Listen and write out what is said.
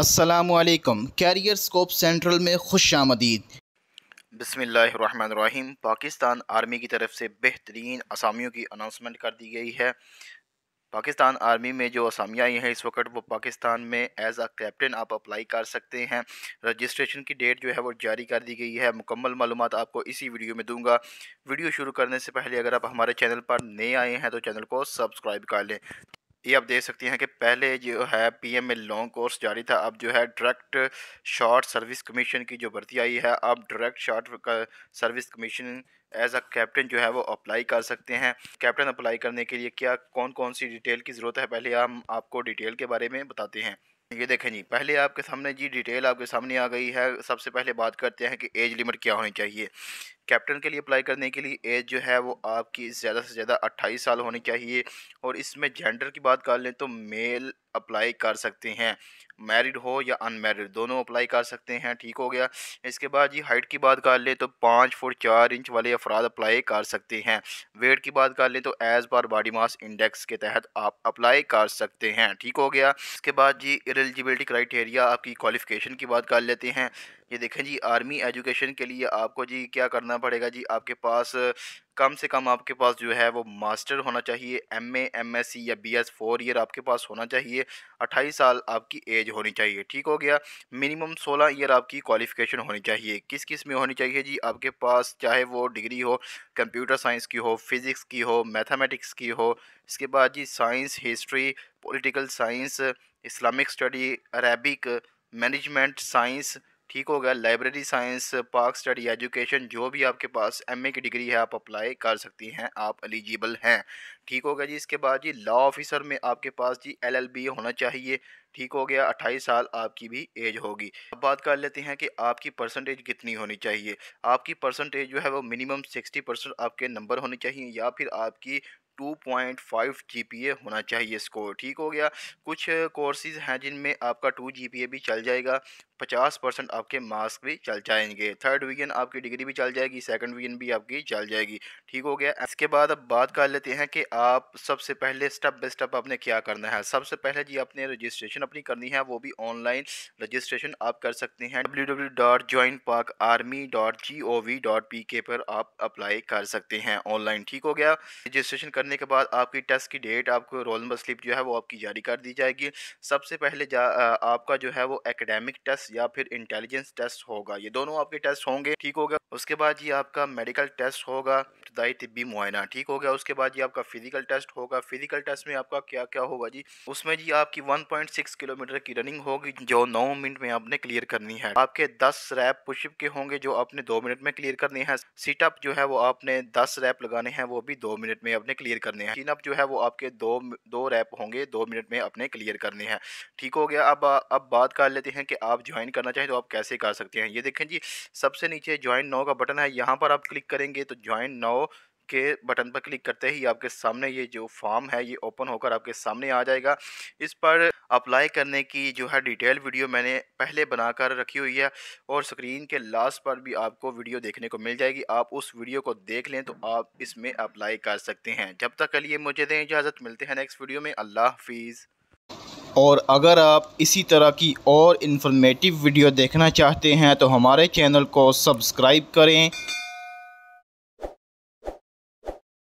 असलकम career scope central में खुश आमदीद बसमीम पाकिस्तान आर्मी की तरफ से बेहतरीन असामियों की अनाउंसमेंट कर दी गई है पाकिस्तान आर्मी में जो असामियाँ आई हैं इस वक्त वो पाकिस्तान में एज़ अ कैप्टन आप अप्लाई कर सकते हैं रजिस्ट्रेशन की डेट जो है वो जारी कर दी गई है मुकम्मल मालूम आपको इसी वीडियो में दूंगा वीडियो शुरू करने से पहले अगर आप हमारे चैनल पर नए आए हैं तो चैनल को सब्सक्राइब कर लें ये आप देख सकते हैं कि पहले जो है पीएम में लॉन्ग कोर्स जारी था अब जो है डायरेक्ट शॉर्ट सर्विस कमीशन की जो भर्ती आई है अब direct short service commission as a captain जो है वो अप्लाई कर सकते हैं कैप्टन अप्लाई करने के लिए क्या कौन कौन सी डिटेल की ज़रूरत है पहले हम आपको डिटेल के बारे में बताते हैं ये देखें जी पहले आपके सामने जी डिटेल आपके सामने आ गई है सबसे पहले बात करते हैं कि एज लिमिट क्या होनी चाहिए कैप्टन के लिए अप्लाई करने के लिए एज जो है वो आपकी ज़्यादा से ज़्यादा 28 साल होनी चाहिए और इसमें जेंडर की बात कर लें तो मेल अप्लाई कर सकते हैं मैरिड हो या अनमैरिड दोनों अप्लाई कर सकते हैं ठीक हो गया इसके बाद जी हाइट की बात कर ले तो पाँच फुट चार इंच वाले अफराद अप्लाई कर सकते हैं वेट की बात कर ले तो as per body mass index के तहत आप अप्लाई कर सकते हैं ठीक हो गया इसके बाद जी एलिजिबिलिटी क्राइटेरिया आपकी क्वालिफिकेशन की बात कर लेते हैं ये देखें जी आर्मी एजुकेशन के लिए आपको जी क्या करना पड़ेगा जी आपके पास कम से कम आपके पास जो है वो मास्टर होना चाहिए M A M S C या बी एस फोर ईयर आपके पास होना चाहिए अट्ठाईस साल आपकी एज होनी चाहिए ठीक हो गया मिनिमम सोलह ईयर आपकी क्वालिफिकेशन होनी चाहिए किस किस में होनी चाहिए जी आपके पास चाहे वो डिग्री हो कंप्यूटर साइंस की हो फिज़िक्स की हो मैथमेटिक्स की हो इसके बाद जी science history political science Islamic study Arabic management science ठीक हो गया library science Pak study education जो भी आपके पास एमए की डिग्री है आप अप्लाई कर सकती हैं आप एलिजिबल हैं ठीक हो गया जी इसके बाद जी लॉ ऑफिसर में आपके पास जी एलएलबी होना चाहिए ठीक हो गया 28 साल आपकी भी एज होगी अब बात कर लेते हैं कि आपकी परसेंटेज कितनी होनी चाहिए आपकी परसेंटेज जो है वो मिनिमम सिक्सटी परसेंट आपके नंबर होने चाहिए या फिर आपकी 2.5 पॉइंट होना चाहिए स्कोर ठीक हो गया कुछ कोर्सेज हैं जिनमें आपका 2 जी भी चल जाएगा पचास परसेंट आपके मार्क्स भी चल जाएंगे थर्ड डिवीज़न आपकी डिग्री भी चल जाएगी सेकंड डिवीजन भी आपकी चल जाएगी ठीक हो गया इसके बाद अब बात कर लेते हैं कि आप सबसे पहले स्टेप बाय स्टेप आपने क्या करना है सबसे पहले जी आपने रजिस्ट्रेशन अपनी करनी है वो भी ऑनलाइन रजिस्ट्रेशन आप कर सकते हैं W W dot army dot G O V dot P K पर आप अप्लाई कर सकते हैं ऑनलाइन ठीक हो गया रजिस्ट्रेशन करने के बाद आपकी टेस्ट की डेट आपको रोल नंबर स्लिप जो है वो आपकी जारी कर दी जाएगी सबसे पहले जा, आपका जो है वो एकेडमिक टेस्ट टेस्ट या फिर इंटेलिजेंस टेस्ट होगा ये दोनों आपके टेस्ट होंगे ठीक होगा उसके बाद ये आपका मेडिकल टेस्ट होगा इब्तदाई तिब्बी मुआयना ठीक हो गया उसके बाद ये आपका फिजिकल टेस्ट होगा फिजिकल टेस्ट में आपका क्या क्या होगा जी उसमें जी आपकी 1.6 किलोमीटर की रनिंग होगी जो 9 मिनट में आपने क्लियर करनी है आपके 10 रैप पुशअप के होंगे जो आपने 2 मिनट में क्लियर करने हैं सीटअप जो है वो आपने 10 रैप लगाने हैं वो भी 2 मिनट में आपने क्लियर करने हैं चिनअप जो है वो आपके दो दो रैप होंगे दो मिनट में अपने क्लियर करने हैं ठीक हो गया अब अब बात कर लेते हैं कि आप जो ज्वाइन करना चाहें तो आप कैसे कर सकते हैं ये देखें जी सबसे नीचे ज्वाइन नाव का बटन है यहाँ पर आप क्लिक करेंगे तो ज्वाइन नाव के बटन पर क्लिक करते ही आपके सामने ये जो फॉर्म है ये ओपन होकर आपके सामने आ जाएगा इस पर अप्लाई करने की जो है डिटेल वीडियो मैंने पहले बनाकर रखी हुई है और स्क्रीन के लास्ट पर भी आपको वीडियो देखने को मिल जाएगी आप उस वीडियो को देख लें तो आप इसमें अप्लाई कर सकते हैं जब तक के लिए मुझे दें इजाज़त मिलते हैं नेक्स्ट वीडियो में अल्लाह हाफिज़ और अगर आप इसी तरह की और इन्फॉर्मेटिव वीडियो देखना चाहते हैं तो हमारे चैनल को सब्सक्राइब करें